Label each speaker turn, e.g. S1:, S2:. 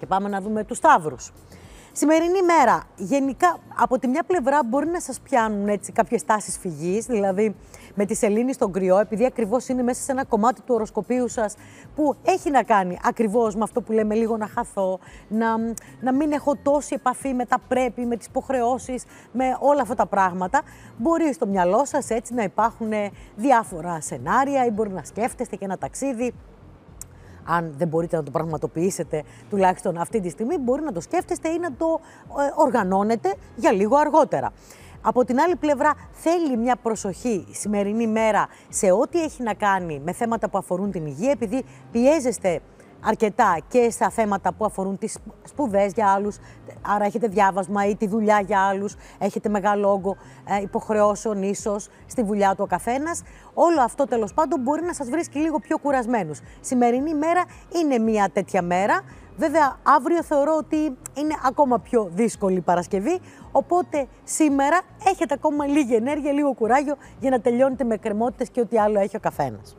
S1: και πάμε να δούμε τους Σταύρους. Σημερινή μέρα, γενικά από τη μια πλευρά μπορεί να σας πιάνουν έτσι κάποιες τάσεις φυγής, δηλαδή με τη σελήνη στον κρυό, επειδή ακριβώς είναι μέσα σε ένα κομμάτι του οροσκοπίου σας που έχει να κάνει ακριβώς με αυτό που λέμε λίγο να χαθώ, να, να μην έχω τόση επαφή με τα πρέπει, με τις υποχρεώσεις, με όλα αυτά τα πράγματα. Μπορεί στο μυαλό σας έτσι να υπάρχουν διάφορα σενάρια ή μπορεί να σκέφτεστε και ένα ταξίδι αν δεν μπορείτε να το πραγματοποιήσετε τουλάχιστον αυτή τη στιγμή, μπορεί να το σκέφτεστε ή να το ε, οργανώνετε για λίγο αργότερα. Από την άλλη πλευρά, θέλει μια προσοχή η σημερινή μέρα σε ό,τι έχει να κάνει με θέματα που αφορούν την υγεία, επειδή πιέζεστε αρκετά και στα θέματα που αφορούν τις σπουδές για άλλους, άρα έχετε διάβασμα ή τη δουλειά για άλλους, έχετε μεγάλο όγκο ε, υποχρεώσεων ίσως στη δουλειά του ο καθένας. Όλο αυτό τέλος πάντων μπορεί να σας βρίσκει λίγο πιο κουρασμένους. Σημερινή μέρα είναι μια τέτοια μέρα. Βέβαια, αύριο θεωρώ ότι είναι ακόμα πιο δύσκολη η Παρασκευή, οπότε σήμερα έχετε ακόμα λίγη ενέργεια, λίγο κουράγιο για να τελειώνετε με κρεμότητες και ό,τι άλλο έχει ο καθένας.